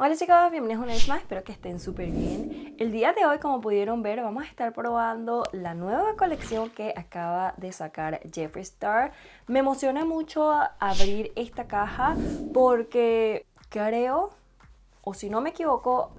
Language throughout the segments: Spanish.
Hola chicas, bienvenidos una vez más, espero que estén súper bien. El día de hoy, como pudieron ver, vamos a estar probando la nueva colección que acaba de sacar Jeffree Star. Me emociona mucho abrir esta caja porque creo, o si no me equivoco,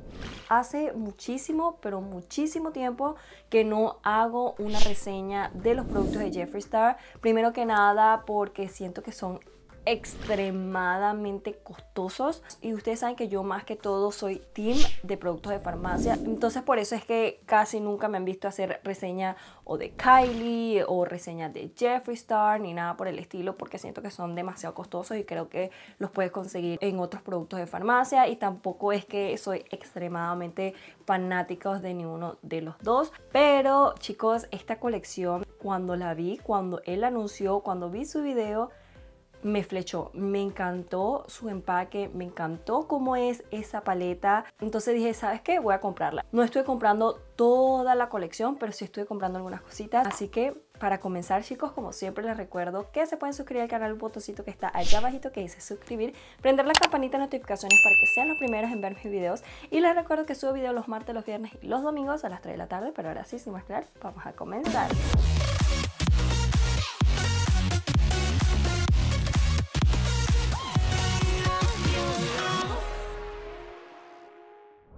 hace muchísimo, pero muchísimo tiempo que no hago una reseña de los productos de Jeffree Star. Primero que nada porque siento que son extremadamente costosos y ustedes saben que yo más que todo soy team de productos de farmacia entonces por eso es que casi nunca me han visto hacer reseña o de Kylie o reseñas de Jeffree Star ni nada por el estilo porque siento que son demasiado costosos y creo que los puedes conseguir en otros productos de farmacia y tampoco es que soy extremadamente fanáticos de ninguno de los dos pero chicos esta colección cuando la vi cuando él anunció cuando vi su video me flechó, me encantó su empaque, me encantó cómo es esa paleta. Entonces dije, ¿sabes qué? Voy a comprarla. No estoy comprando toda la colección, pero sí estoy comprando algunas cositas. Así que para comenzar chicos, como siempre les recuerdo que se pueden suscribir al canal, el botoncito que está allá abajito que dice suscribir, prender la campanita de notificaciones para que sean los primeros en ver mis videos y les recuerdo que subo videos los martes, los viernes y los domingos a las 3 de la tarde, pero ahora sí, sin más claro, vamos a comenzar.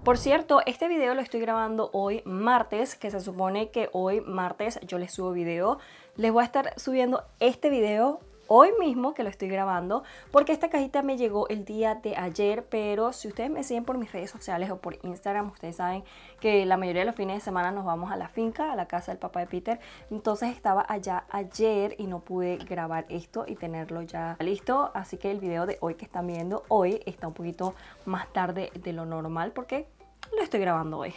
Por cierto, este video lo estoy grabando hoy martes, que se supone que hoy martes yo les subo video. Les voy a estar subiendo este video hoy mismo que lo estoy grabando, porque esta cajita me llegó el día de ayer, pero si ustedes me siguen por mis redes sociales o por Instagram, ustedes saben que la mayoría de los fines de semana nos vamos a la finca, a la casa del papá de Peter, entonces estaba allá ayer y no pude grabar esto y tenerlo ya listo, así que el video de hoy que están viendo hoy está un poquito más tarde de lo normal porque lo estoy grabando hoy.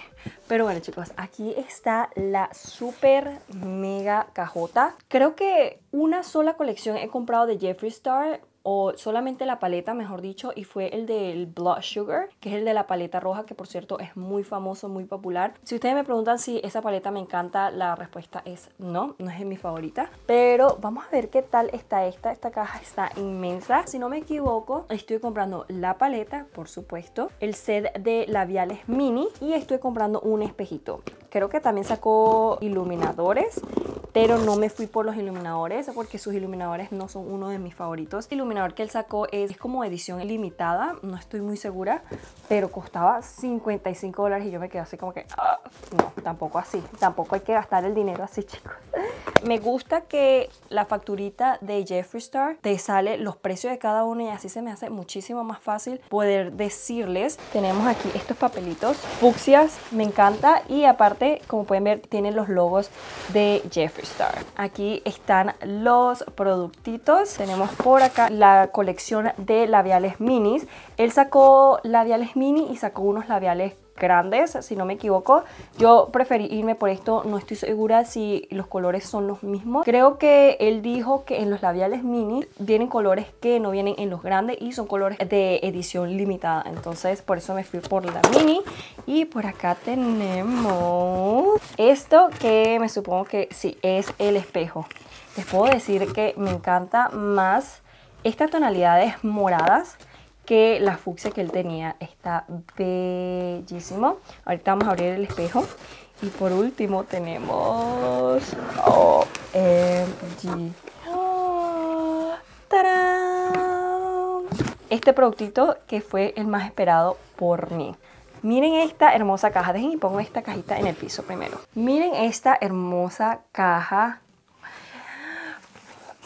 Pero bueno chicos, aquí está la super mega cajota. Creo que una sola colección he comprado de Jeffree Star o solamente la paleta, mejor dicho, y fue el del Blood Sugar, que es el de la paleta roja, que por cierto es muy famoso, muy popular. Si ustedes me preguntan si esa paleta me encanta, la respuesta es no, no es mi favorita. Pero vamos a ver qué tal está esta. Esta caja está inmensa. Si no me equivoco, estoy comprando la paleta, por supuesto, el set de labiales mini y estoy comprando un espejito. Creo que también sacó iluminadores, pero no me fui por los iluminadores porque sus iluminadores no son uno de mis favoritos. Iluminadores que él sacó es, como edición limitada, no estoy muy segura, pero costaba 55 dólares y yo me quedé así como que, ah, no, tampoco así, tampoco hay que gastar el dinero así, chicos me gusta que la facturita de Jeffree Star te sale los precios de cada uno y así se me hace muchísimo más fácil poder decirles. Tenemos aquí estos papelitos fucsias, me encanta y aparte, como pueden ver, tienen los logos de Jeffree Star. Aquí están los productitos. Tenemos por acá la colección de labiales minis. Él sacó labiales mini y sacó unos labiales grandes, si no me equivoco. Yo preferí irme por esto, no estoy segura si los colores son los mismos. Creo que él dijo que en los labiales mini vienen colores que no vienen en los grandes y son colores de edición limitada. Entonces por eso me fui por la mini. Y por acá tenemos esto que me supongo que sí, es el espejo. Les puedo decir que me encanta más estas tonalidades moradas que la fucsia que él tenía está bellísimo. Ahorita vamos a abrir el espejo. Y por último tenemos... Oh, este productito que fue el más esperado por mí. Miren esta hermosa caja. Dejen y pongo esta cajita en el piso primero. Miren esta hermosa caja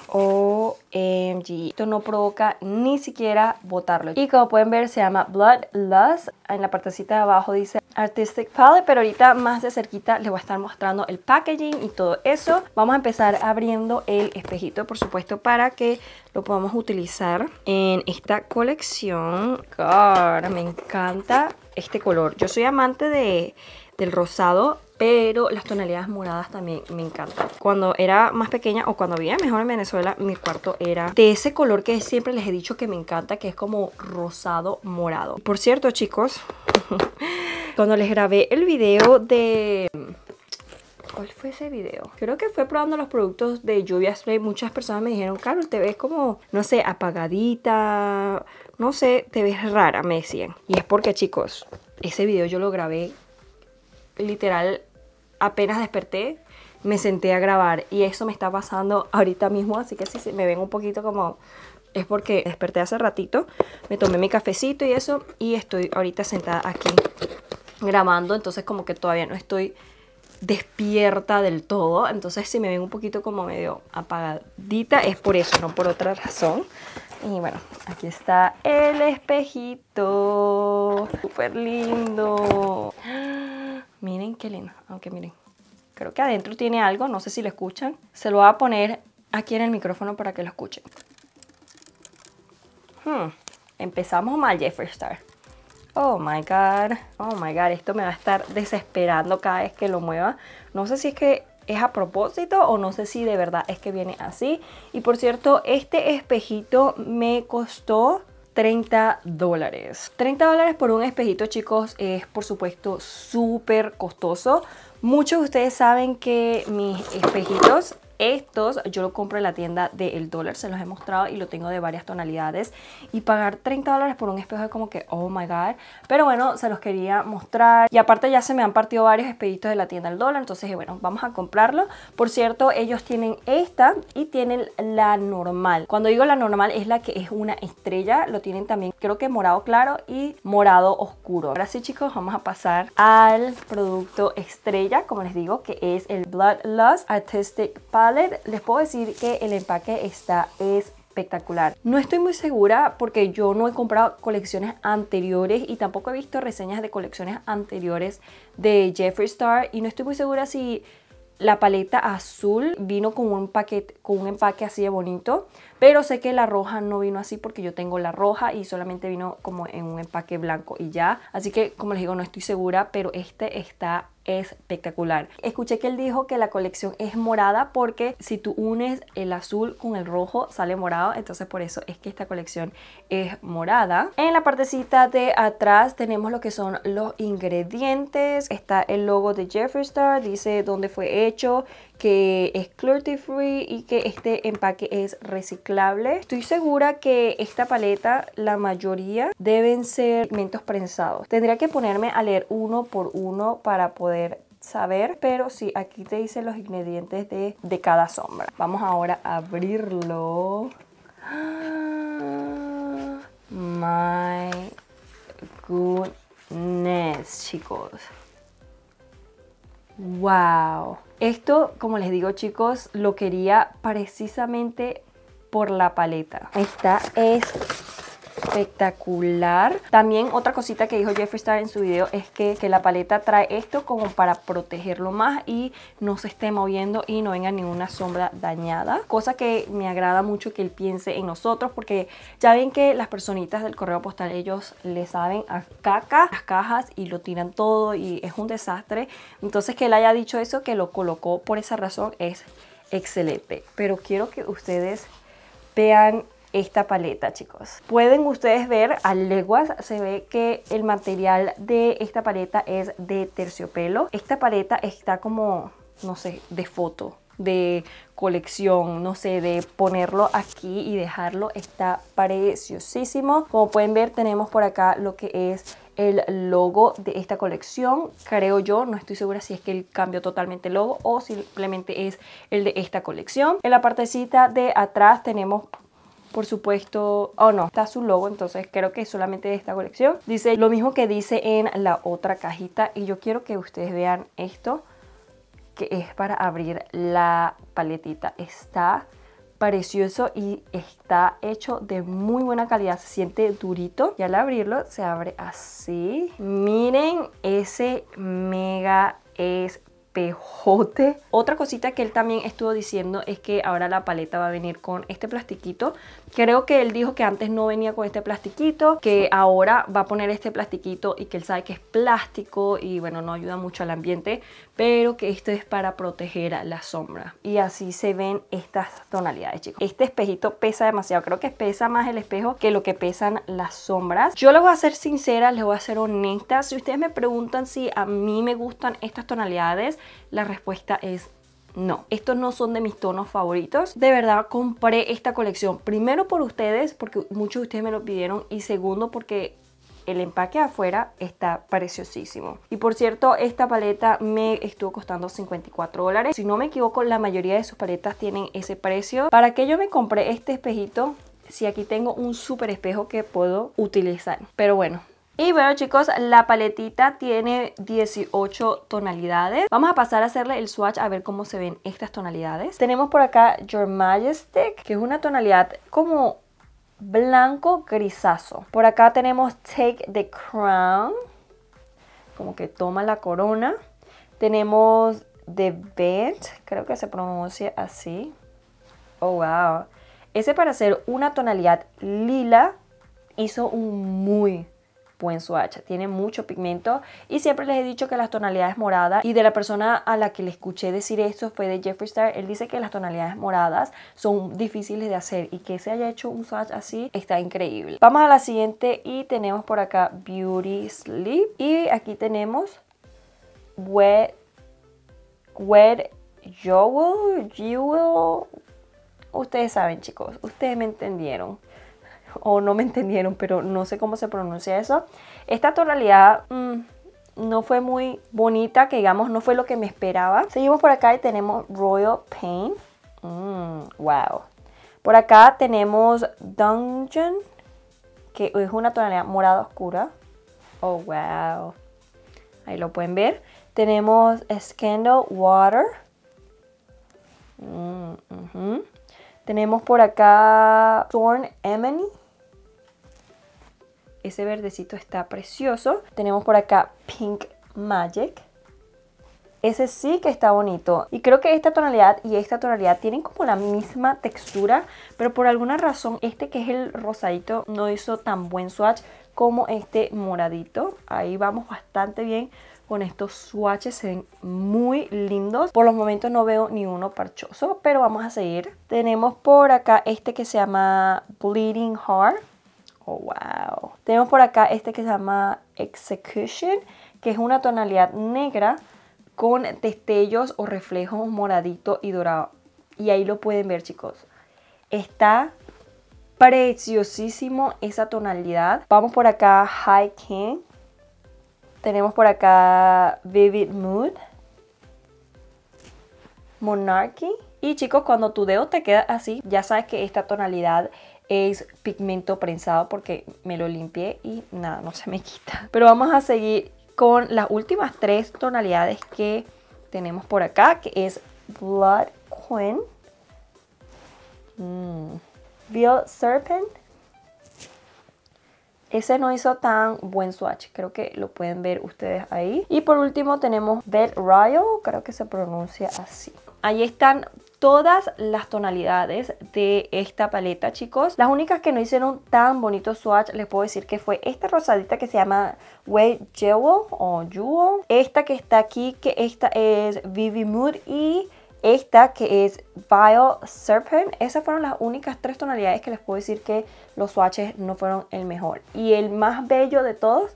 OMG. E. Esto no provoca ni siquiera botarlo. Y como pueden ver se llama Blood Bloodlust. En la partecita de abajo dice Artistic Palette, pero ahorita más de cerquita les voy a estar mostrando el packaging y todo eso. Vamos a empezar abriendo el espejito, por supuesto, para que lo podamos utilizar en esta colección. God, me encanta este color. Yo soy amante de del rosado pero las tonalidades moradas también me encantan. Cuando era más pequeña o cuando vivía mejor en Venezuela, mi cuarto era de ese color que siempre les he dicho que me encanta, que es como rosado morado. Por cierto, chicos, cuando les grabé el video de... ¿Cuál fue ese video? Creo que fue probando los productos de Lluvia Spray. Muchas personas me dijeron, Carol, te ves como, no sé, apagadita, no sé, te ves rara, me decían. Y es porque, chicos, ese video yo lo grabé literal apenas desperté, me senté a grabar y eso me está pasando ahorita mismo, así que si me ven un poquito como es porque desperté hace ratito, me tomé mi cafecito y eso y estoy ahorita sentada aquí grabando, entonces como que todavía no estoy despierta del todo, entonces si me ven un poquito como medio apagadita es por eso, no por otra razón. Y bueno, aquí está el espejito, súper lindo. ¡Ah! Miren qué lindo, aunque miren, creo que adentro tiene algo, no sé si lo escuchan. Se lo voy a poner aquí en el micrófono para que lo escuchen. Hmm, empezamos mal Jeffree Star. Oh my god, oh my god, esto me va a estar desesperando cada vez que lo mueva. No sé si es que es a propósito o no sé si de verdad es que viene así. Y por cierto, este espejito me costó 30 dólares. 30 dólares por un espejito, chicos, es por supuesto súper costoso. Muchos de ustedes saben que mis espejitos estos yo lo compro en la tienda del dólar, se los he mostrado y lo tengo de varias tonalidades. Y pagar 30 dólares por un espejo es como que, oh my god. Pero bueno, se los quería mostrar. Y aparte ya se me han partido varios espejitos de la tienda del dólar, entonces bueno, vamos a comprarlo. Por cierto, ellos tienen esta y tienen la normal. Cuando digo la normal es la que es una estrella, lo tienen también creo que morado claro y morado oscuro. Ahora sí chicos, vamos a pasar al producto estrella, como les digo, que es el Bloodlust Artistic Palette les puedo decir que el empaque está espectacular. No estoy muy segura porque yo no he comprado colecciones anteriores y tampoco he visto reseñas de colecciones anteriores de Jeffree Star y no estoy muy segura si la paleta azul vino con un, paquete, con un empaque así de bonito, pero sé que la roja no vino así porque yo tengo la roja y solamente vino como en un empaque blanco y ya. Así que como les digo, no estoy segura, pero este está espectacular. Escuché que él dijo que la colección es morada porque si tú unes el azul con el rojo sale morado, entonces por eso es que esta colección es morada. En la partecita de atrás tenemos lo que son los ingredientes, está el logo de Jeffree Star, dice dónde fue hecho, que es cruelty free y que este empaque es reciclable. Estoy segura que esta paleta, la mayoría, deben ser pigmentos prensados. Tendría que ponerme a leer uno por uno para poder saber, pero sí, aquí te dicen los ingredientes de, de cada sombra. Vamos ahora a abrirlo. My goodness, chicos. Wow. Esto, como les digo chicos, lo quería precisamente por la paleta. Esta es espectacular. También otra cosita que dijo Jeffree Star en su video es que, la paleta trae esto como para protegerlo más y no se esté moviendo y no venga ninguna sombra dañada. Cosa que me agrada mucho que él piense en nosotros porque ya ven que las personitas del correo postal ellos le saben a caca las cajas y lo tiran todo y es un desastre. Entonces que él haya dicho eso, que lo colocó por esa razón es excelente. Pero quiero que ustedes vean esta paleta chicos pueden ustedes ver a leguas se ve que el material de esta paleta es de terciopelo esta paleta está como no sé de foto de colección, no sé, de ponerlo aquí y dejarlo, está preciosísimo. Como pueden ver, tenemos por acá lo que es el logo de esta colección, creo yo, no estoy segura si es que el cambio totalmente el logo o simplemente es el de esta colección. En la partecita de atrás tenemos por supuesto, oh no, está su logo, entonces creo que es solamente de esta colección. Dice lo mismo que dice en la otra cajita y yo quiero que ustedes vean esto, que es para abrir la paletita. Está precioso y está hecho de muy buena calidad, se siente durito y al abrirlo se abre así. Miren ese mega es pejote. Otra cosita que él también estuvo diciendo es que ahora la paleta va a venir con este plastiquito. Creo que él dijo que antes no venía con este plastiquito, que ahora va a poner este plastiquito y que él sabe que es plástico y bueno, no ayuda mucho al ambiente, pero que esto es para proteger la sombra. Y así se ven estas tonalidades, chicos. Este espejito pesa demasiado, creo que pesa más el espejo que lo que pesan las sombras. Yo les voy a ser sincera, les voy a ser honesta. Si ustedes me preguntan si a mí me gustan estas tonalidades, la respuesta es no, estos no son de mis tonos favoritos. De verdad compré esta colección primero por ustedes, porque muchos de ustedes me lo pidieron, y segundo porque el empaque afuera está preciosísimo. Y por cierto, esta paleta me estuvo costando 54 dólares. Si no me equivoco, la mayoría de sus paletas tienen ese precio. ¿Para qué yo me compré este espejito? Si aquí tengo un super espejo que puedo utilizar. Pero bueno, y bueno chicos, la paletita tiene 18 tonalidades. Vamos a pasar a hacerle el swatch a ver cómo se ven estas tonalidades. Tenemos por acá Your Majestic, que es una tonalidad como blanco grisazo. Por acá tenemos Take the Crown, como que toma la corona. Tenemos The Bent, creo que se pronuncia así. Oh, wow. Ese para hacer una tonalidad lila hizo un muy buen swatch. Tiene mucho pigmento y siempre les he dicho que las tonalidades moradas y de la persona a la que le escuché decir esto fue de Jeffree Star. Él dice que las tonalidades moradas son difíciles de hacer y que se haya hecho un swatch así está increíble. Vamos a la siguiente y tenemos por acá Beauty Sleep y aquí tenemos Wet Wet Jewel Jewel Ustedes saben chicos, ustedes me entendieron o no me entendieron, pero no sé cómo se pronuncia eso. Esta tonalidad mm, no fue muy bonita, que digamos no fue lo que me esperaba. Seguimos por acá y tenemos Royal Pain. Mm, wow. Por acá tenemos Dungeon, que es una tonalidad morada oscura. Oh, wow. Ahí lo pueden ver. Tenemos Scandal Water. Mm, tenemos por acá Thorn Emily. Ese verdecito está precioso. Tenemos por acá Pink Magic. Ese sí que está bonito. Y creo que esta tonalidad y esta tonalidad tienen como la misma textura. Pero por alguna razón este que es el rosadito no hizo tan buen swatch como este moradito. Ahí vamos bastante bien con estos swatches. Se ven muy lindos. Por los momentos no veo ni uno parchoso. Pero vamos a seguir. Tenemos por acá este que se llama Bleeding Heart Oh, wow. Tenemos por acá este que se llama Execution, que es una tonalidad negra con destellos o reflejos moradito y dorado. Y ahí lo pueden ver, chicos. Está preciosísimo esa tonalidad. Vamos por acá High King. Tenemos por acá Vivid Mood. Monarchy. Y chicos, cuando tu dedo te queda así, ya sabes que esta tonalidad es pigmento prensado porque me lo limpié y nada, no se me quita. Pero vamos a seguir con las últimas tres tonalidades que tenemos por acá, que es Blood Queen, mm. Serpent. Ese no hizo tan buen swatch, creo que lo pueden ver ustedes ahí. Y por último tenemos Bed Royal, creo que se pronuncia así. Ahí están todas las tonalidades de esta paleta, chicos. Las únicas que no hicieron tan bonito swatch, les puedo decir que fue esta rosadita que se llama Way Jewel o Jewel. Esta que está aquí, que esta es Vivi Mood y esta que es Bio Serpent. Esas fueron las únicas tres tonalidades que les puedo decir que los swatches no fueron el mejor. Y el más bello de todos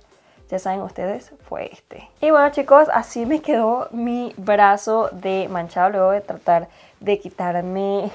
ya saben ustedes, fue este. Y bueno chicos, así me quedó mi brazo de manchado luego de tratar de quitarme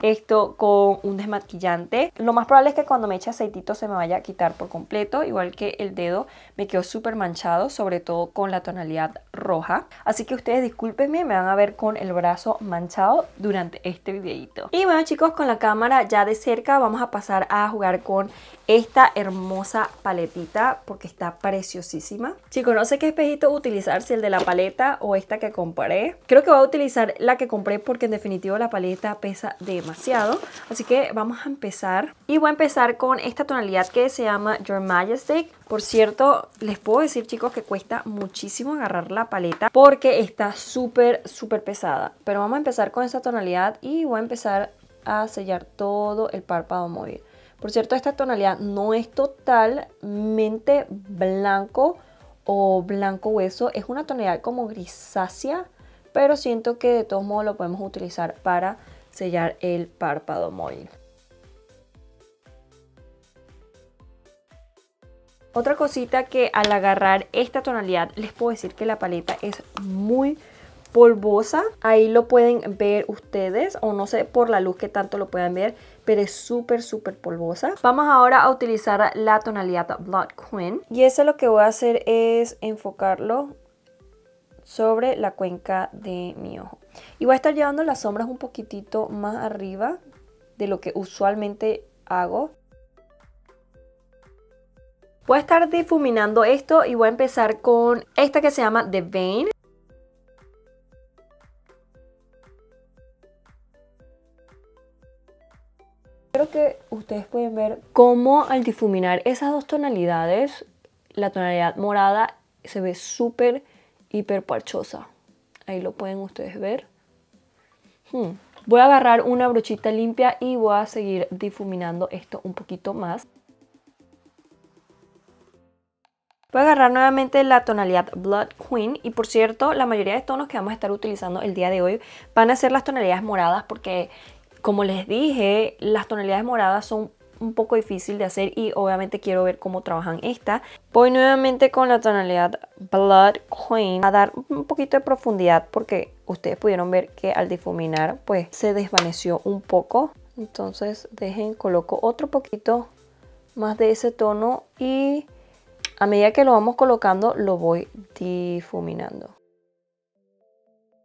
esto con un desmaquillante. Lo más probable es que cuando me eche aceitito se me vaya a quitar por completo, igual que el dedo, me quedó súper manchado, sobre todo con la tonalidad roja. Así que ustedes discúlpenme, me van a ver con el brazo manchado durante este videito. Y bueno chicos, con la cámara ya de cerca vamos a pasar a jugar con esta hermosa paletita porque está preciosísima. Chicos, no sé qué espejito utilizar, si el de la paleta o esta que compré. Creo que voy a utilizar la que compré porque en definitivo la paleta pesa demasiado. Así que vamos a empezar. Y voy a empezar con esta tonalidad que se llama Your Majestic. Por cierto, les puedo decir chicos que cuesta muchísimo agarrar la paleta porque está súper, súper pesada. Pero vamos a empezar con esta tonalidad y voy a empezar a sellar todo el párpado móvil. Por cierto, esta tonalidad no es totalmente blanco o blanco hueso. Es una tonalidad como grisácea, pero siento que de todos modos lo podemos utilizar para sellar el párpado móvil. Otra cosita que al agarrar esta tonalidad les puedo decir que la paleta es muy polvosa. Ahí lo pueden ver ustedes o no sé por la luz que tanto lo puedan ver, pero es súper súper polvosa. Vamos ahora a utilizar la tonalidad Blood Queen y eso lo que voy a hacer es enfocarlo sobre la cuenca de mi ojo. Y voy a estar llevando las sombras un poquitito más arriba de lo que usualmente hago Voy a estar difuminando esto y voy a empezar con esta que se llama The Vein. Creo que ustedes pueden ver cómo al difuminar esas dos tonalidades, la tonalidad morada se ve súper hiper parchosa. Ahí lo pueden ustedes ver. Hmm. Voy a agarrar una brochita limpia y voy a seguir difuminando esto un poquito más. Voy a agarrar nuevamente la tonalidad Blood Queen y por cierto, la mayoría de tonos que vamos a estar utilizando el día de hoy van a ser las tonalidades moradas porque como les dije, las tonalidades moradas son un poco difícil de hacer y obviamente quiero ver cómo trabajan estas. Voy nuevamente con la tonalidad Blood Queen a dar un poquito de profundidad porque ustedes pudieron ver que al difuminar pues se desvaneció un poco. Entonces dejen, coloco otro poquito más de ese tono y a medida que lo vamos colocando, lo voy difuminando.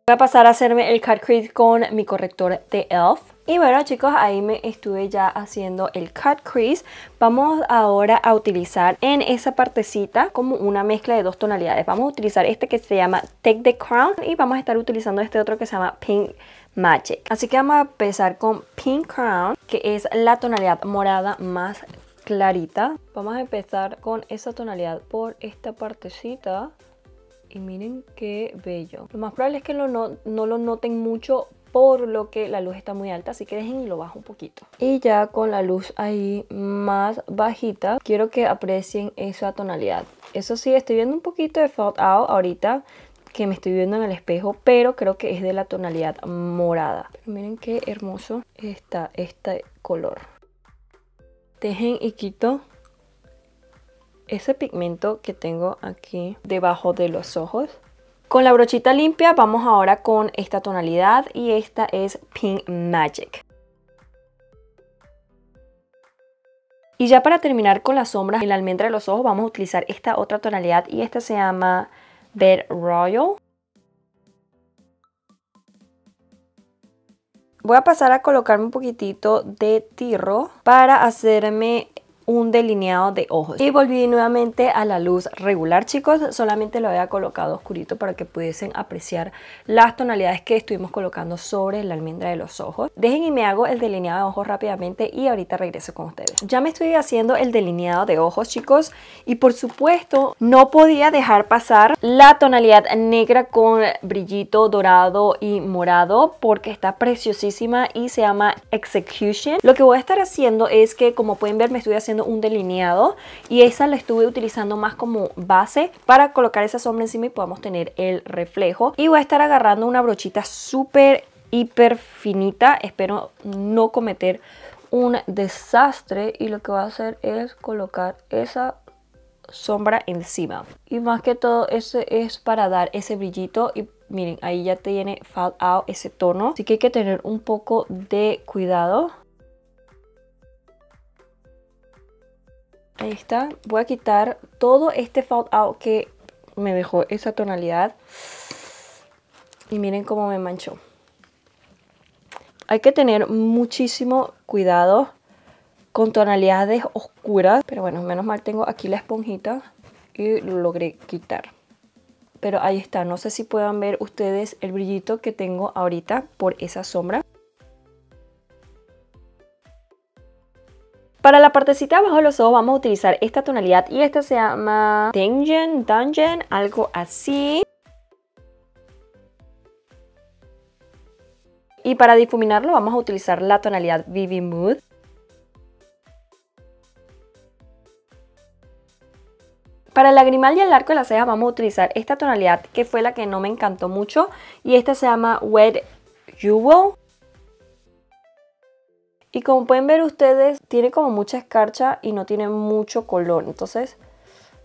Voy a pasar a hacerme el cut crease con mi corrector de e.l.f. Y bueno chicos, ahí me estuve ya haciendo el cut crease. Vamos ahora a utilizar en esa partecita como una mezcla de dos tonalidades. Vamos a utilizar este que se llama Take the Crown y vamos a estar utilizando este otro que se llama Pink Magic. Así que vamos a empezar con Pink Crown, que es la tonalidad morada más clarita. Vamos a empezar con esa tonalidad por esta partecita. Y miren qué bello. Lo más probable es que no, lo noten mucho por lo que la luz está muy alta, así que dejen y lo bajo un poquito. Y ya con la luz ahí más bajita, quiero que aprecien esa tonalidad. Eso sí, estoy viendo un poquito de out ahorita que me estoy viendo en el espejo, pero creo que es de la tonalidad morada. miren qué hermoso está este color. Dejen y quito ese pigmento que tengo aquí debajo de los ojos. Con la brochita limpia vamos ahora con esta tonalidad y esta es Pink Magic. Y ya para terminar con las sombras en la almendra de los ojos vamos a utilizar esta otra tonalidad y esta se llama Bed Royal. Voy a pasar a colocarme un poquitito de tirro para hacerme un delineado de ojos. Y volví nuevamente a la luz regular, chicos. Solamente lo había colocado oscurito para que pudiesen apreciar las tonalidades que estuvimos colocando sobre la almendra de los ojos. Dejen y me hago el delineado de ojos rápidamente y ahorita regreso con ustedes. Ya me estoy haciendo el delineado de ojos, chicos. Y por supuesto, no podía dejar pasar la tonalidad negra con brillito dorado y morado porque está preciosísima y se llama Execution. Lo que voy a estar haciendo es que, como pueden ver, me estoy haciendo un delineado y esa la estuve utilizando más como base para colocar esa sombra encima y podamos tener el reflejo. Y voy a estar agarrando una brochita super hiper finita, espero no cometer un desastre y lo que voy a hacer es colocar esa sombra encima y más que todo ese es para dar ese brillito y miren ahí ya tiene fall out ese tono así que hay que tener un poco de cuidado Ahí está. Voy a quitar todo este Out que me dejó esa tonalidad. Y miren cómo me manchó. Hay que tener muchísimo cuidado con tonalidades oscuras. Pero bueno, menos mal tengo aquí la esponjita y lo logré quitar. Pero ahí está, no sé si puedan ver ustedes el brillito que tengo ahorita por esa sombra. Para la partecita abajo de los ojos vamos a utilizar esta tonalidad y esta se llama Dungeon, Dungeon, algo así. Y para difuminarlo vamos a utilizar la tonalidad Vivi Mood. Para el lagrimal y el arco de la ceja vamos a utilizar esta tonalidad que fue la que no me encantó mucho y esta se llama Wet Jewel. Y como pueden ver ustedes, tiene como mucha escarcha y no tiene mucho color. Entonces,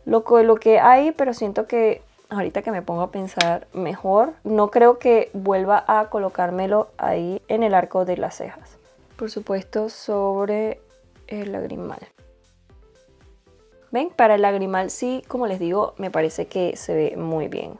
lo, lo que hay, pero siento que ahorita que me pongo a pensar mejor, no creo que vuelva a colocármelo ahí en el arco de las cejas. Por supuesto, sobre el lagrimal. ¿Ven? Para el lagrimal sí, como les digo, me parece que se ve muy bien.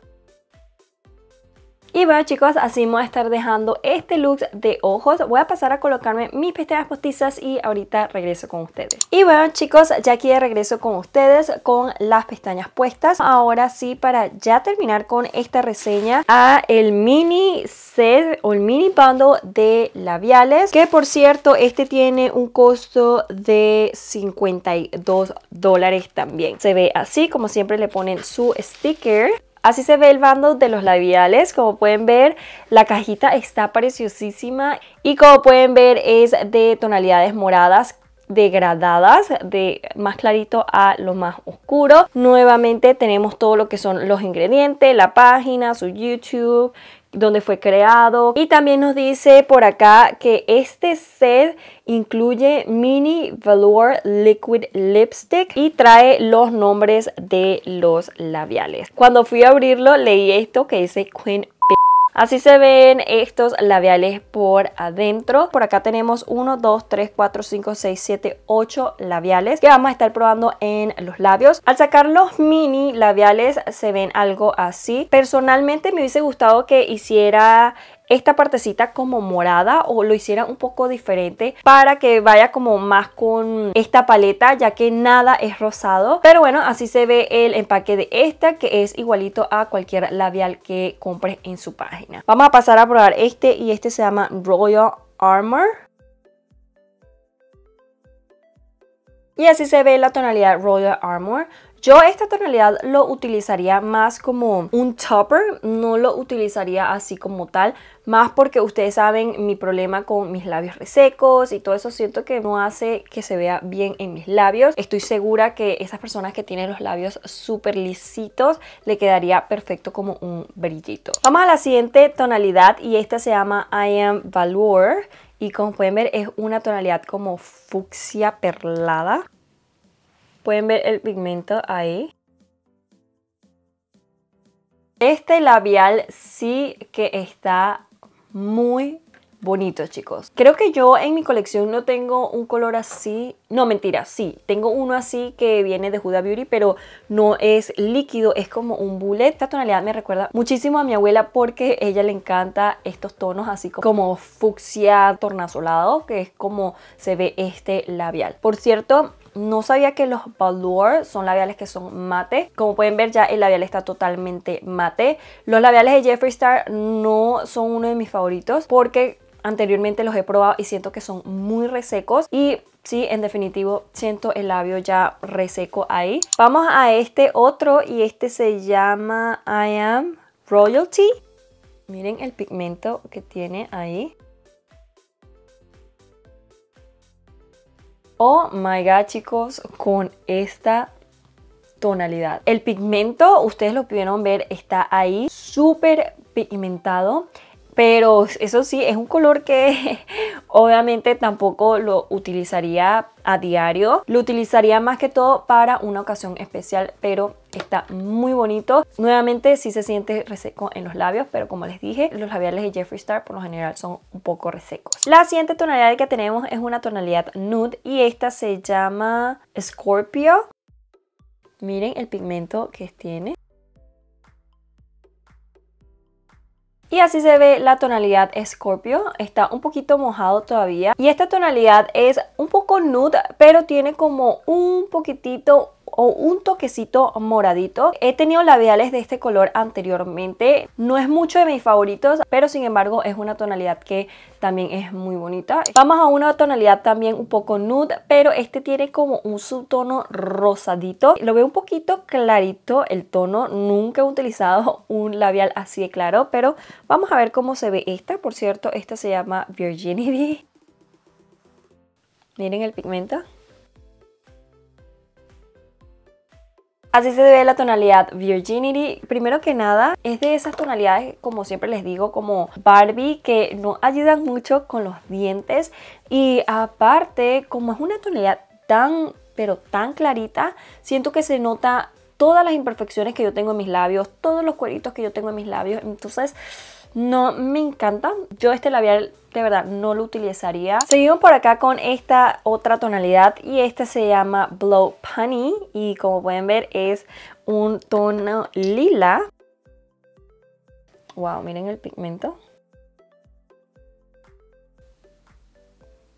Y bueno chicos, así me voy a estar dejando este look de ojos. Voy a pasar a colocarme mis pestañas postizas y ahorita regreso con ustedes. Y bueno chicos, ya aquí de regreso con ustedes con las pestañas puestas. Ahora sí, para ya terminar con esta reseña a el mini set o el mini bundle de labiales. Que por cierto, este tiene un costo de 52 dólares también. Se ve así, como siempre le ponen su sticker. Así se ve el bando de los labiales, como pueden ver la cajita está preciosísima y como pueden ver es de tonalidades moradas degradadas de más clarito a lo más oscuro nuevamente tenemos todo lo que son los ingredientes la página su youtube donde fue creado. Y también nos dice por acá que este set incluye mini velour liquid lipstick y trae los nombres de los labiales. Cuando fui a abrirlo leí esto que dice Queen Así se ven estos labiales por adentro. Por acá tenemos 1, 2, 3, 4, 5, 6, 7, 8 labiales que vamos a estar probando en los labios. Al sacar los mini labiales se ven algo así. Personalmente me hubiese gustado que hiciera esta partecita como morada o lo hiciera un poco diferente para que vaya como más con esta paleta ya que nada es rosado. Pero bueno, así se ve el empaque de esta que es igualito a cualquier labial que compres en su página. Vamos a pasar a probar este y este se llama Royal Armor. Y así se ve la tonalidad Royal Armor. Yo esta tonalidad lo utilizaría más como un topper, no lo utilizaría así como tal, más porque ustedes saben mi problema con mis labios resecos y todo eso siento que no hace que se vea bien en mis labios. Estoy segura que esas personas que tienen los labios súper lisitos le quedaría perfecto como un brillito. Vamos a la siguiente tonalidad y esta se llama I Am Valor y como pueden ver es una tonalidad como fucsia perlada. Pueden ver el pigmento ahí. Este labial sí que está muy bonito, chicos. Creo que yo en mi colección no tengo un color así. No, mentira, sí. Tengo uno así que viene de Huda Beauty, pero no es líquido, es como un bullet. Esta tonalidad me recuerda muchísimo a mi abuela porque a ella le encanta estos tonos así como fucsia tornasolado, que es como se ve este labial. Por cierto, no sabía que los Ballure son labiales que son mate. Como pueden ver ya el labial está totalmente mate. Los labiales de Jeffree Star no son uno de mis favoritos porque anteriormente los he probado y siento que son muy resecos y sí, en definitivo siento el labio ya reseco ahí. Vamos a este otro y este se llama I Am Royalty. Miren el pigmento que tiene ahí. Oh my god, chicos, con esta tonalidad. El pigmento, ustedes lo pudieron ver, está ahí, súper pigmentado. Pero eso sí, es un color que obviamente tampoco lo utilizaría a diario. Lo utilizaría más que todo para una ocasión especial, pero está muy bonito. Nuevamente sí se siente reseco en los labios, pero como les dije, los labiales de Jeffree Star por lo general son un poco resecos. La siguiente tonalidad que tenemos es una tonalidad nude y esta se llama Scorpio. Miren el pigmento que tiene. Y así se ve la tonalidad Scorpio, está un poquito mojado todavía. Y esta tonalidad es un poco nude, pero tiene como un poquitito o un toquecito moradito. He tenido labiales de este color anteriormente. No es mucho de mis favoritos, pero sin embargo es una tonalidad que también es muy bonita. Vamos a una tonalidad también un poco nude, pero este tiene como un subtono rosadito. Lo veo un poquito clarito el tono. Nunca he utilizado un labial así de claro, pero vamos a ver cómo se ve esta. Por cierto, esta se llama Virginity. Miren el pigmento. Así se ve la tonalidad Virginity. Primero que nada, es de esas tonalidades, como siempre les digo, como Barbie, que no ayudan mucho con los dientes. Y aparte, como es una tonalidad tan, pero tan clarita, siento que se nota todas las imperfecciones que yo tengo en mis labios, todos los cueritos que yo tengo en mis labios. Entonces no me encanta. Yo este labial de verdad no lo utilizaría. Seguimos por acá con esta otra tonalidad y este se llama Blow Punny y como pueden ver es un tono lila. Wow, miren el pigmento.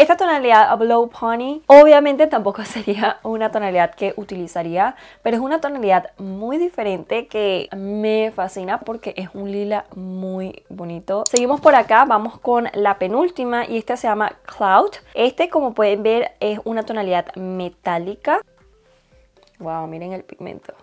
Esta tonalidad a Blow Pony obviamente tampoco sería una tonalidad que utilizaría, pero es una tonalidad muy diferente que me fascina porque es un lila muy bonito. Seguimos por acá, vamos con la penúltima y esta se llama Cloud. Este como pueden ver es una tonalidad metálica. Wow, miren el pigmento.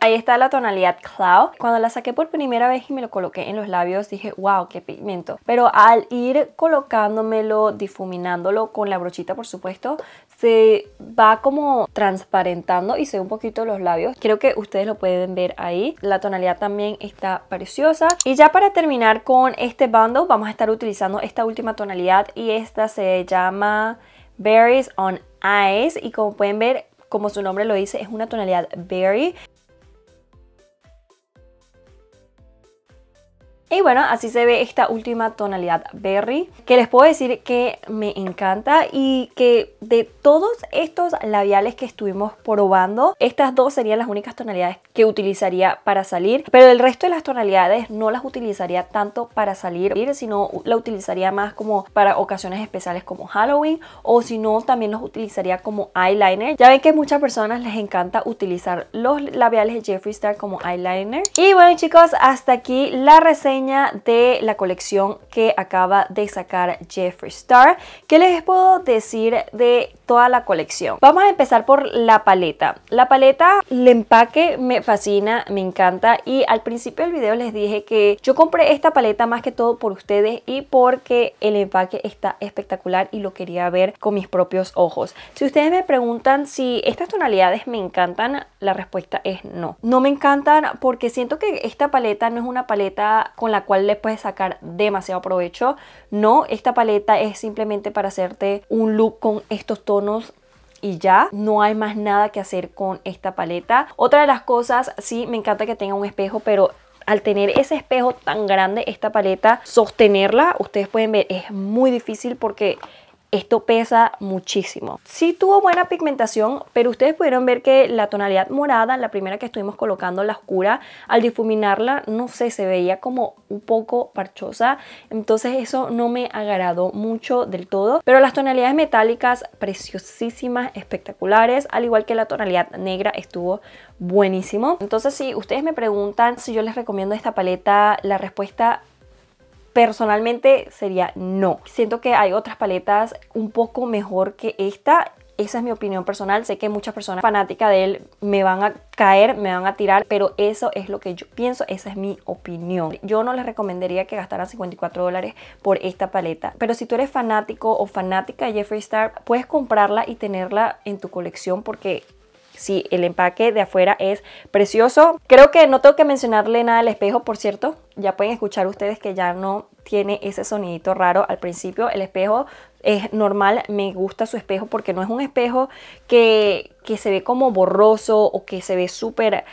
Ahí está la tonalidad Cloud. Cuando la saqué por primera vez y me lo coloqué en los labios, dije, wow, qué pigmento. Pero al ir colocándomelo, difuminándolo con la brochita, por supuesto, se va como transparentando y se ve un poquito los labios. Creo que ustedes lo pueden ver ahí. La tonalidad también está preciosa. Y ya para terminar con este bando, vamos a estar utilizando esta última tonalidad y esta se llama Berries on Ice. Y como pueden ver, como su nombre lo dice, es una tonalidad berry. Y bueno, así se ve esta última tonalidad berry, que les puedo decir que me encanta y que de todos estos labiales que estuvimos probando, estas dos serían las únicas tonalidades que utilizaría para salir, pero el resto de las tonalidades no las utilizaría tanto para salir, sino la utilizaría más como para ocasiones especiales como Halloween o si no también los utilizaría como eyeliner. Ya ven que muchas personas les encanta utilizar los labiales de Jeffree Star como eyeliner. Y bueno chicos, hasta aquí la reseña de la colección que acaba de sacar Jeffree Star. ¿Qué les puedo decir de toda la colección? Vamos a empezar por la paleta. La paleta, el empaque me fascina, me encanta y al principio del video les dije que yo compré esta paleta más que todo por ustedes y porque el empaque está espectacular y lo quería ver con mis propios ojos. Si ustedes me preguntan si estas tonalidades me encantan, la respuesta es no. No me encantan porque siento que esta paleta no es una paleta con la cual le puedes sacar demasiado provecho. No, esta paleta es simplemente para hacerte un look con estos tonos y ya no hay más nada que hacer con esta paleta otra de las cosas sí me encanta que tenga un espejo pero al tener ese espejo tan grande esta paleta sostenerla ustedes pueden ver es muy difícil porque esto pesa muchísimo. Sí tuvo buena pigmentación, pero ustedes pudieron ver que la tonalidad morada, la primera que estuvimos colocando, la oscura, al difuminarla, no sé, se veía como un poco parchosa. Entonces eso no me agradó mucho del todo. Pero las tonalidades metálicas, preciosísimas, espectaculares, al igual que la tonalidad negra, estuvo buenísimo. Entonces si ustedes me preguntan si yo les recomiendo esta paleta, la respuesta Personalmente sería no. Siento que hay otras paletas un poco mejor que esta esa es mi opinión personal. Sé que muchas personas fanáticas de él me van a caer, me van a tirar, pero eso es lo que yo pienso, esa es mi opinión. Yo no les recomendaría que gastaran 54 dólares por esta paleta, pero si tú eres fanático o fanática de Jeffree Star, puedes comprarla y tenerla en tu colección porque Sí, el empaque de afuera es precioso. Creo que no tengo que mencionarle nada al espejo, por cierto. Ya pueden escuchar ustedes que ya no tiene ese sonidito raro al principio. El espejo es normal, me gusta su espejo porque no es un espejo que, que se ve como borroso o que se ve súper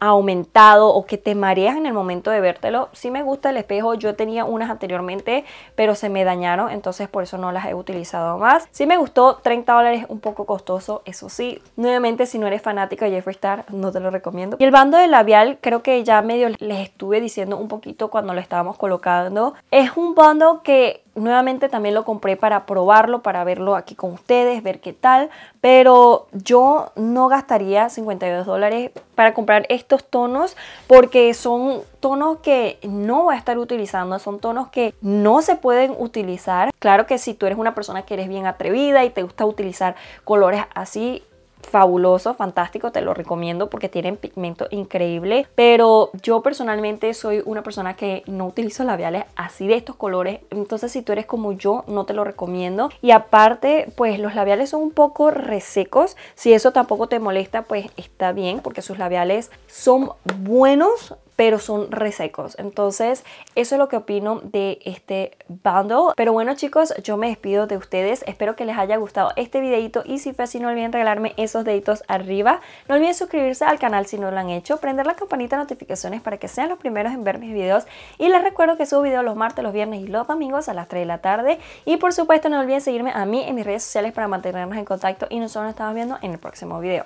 aumentado o que te mareas en el momento de vértelo. Sí me gusta el espejo, yo tenía unas anteriormente, pero se me dañaron, entonces por eso no las he utilizado más. Sí me gustó, 30 dólares, un poco costoso, eso sí. Nuevamente, si no eres fanático de Jeffree Star, no te lo recomiendo. Y el bando de labial, creo que ya medio les estuve diciendo un poquito cuando lo estábamos colocando. Es un bando que nuevamente también lo compré para probarlo, para verlo aquí con ustedes, ver qué tal, pero yo no gastaría 52 dólares para comprar estos tonos porque son tonos que no voy a estar utilizando, son tonos que no se pueden utilizar. Claro que si tú eres una persona que eres bien atrevida y te gusta utilizar colores así, fabuloso, fantástico, te lo recomiendo porque tienen pigmento increíble, pero yo personalmente soy una persona que no utilizo labiales así de estos colores, entonces si tú eres como yo no te lo recomiendo y aparte pues los labiales son un poco resecos, si eso tampoco te molesta pues está bien porque sus labiales son buenos pero son resecos. Entonces, eso es lo que opino de este bundle. Pero bueno, chicos, yo me despido de ustedes. Espero que les haya gustado este videito y si fue así, no olviden regalarme esos deditos arriba. No olviden suscribirse al canal si no lo han hecho, prender la campanita de notificaciones para que sean los primeros en ver mis videos y les recuerdo que subo videos los martes, los viernes y los domingos a las 3 de la tarde y por supuesto no olviden seguirme a mí en mis redes sociales para mantenernos en contacto y nosotros nos estamos viendo en el próximo video.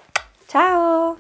¡Chao!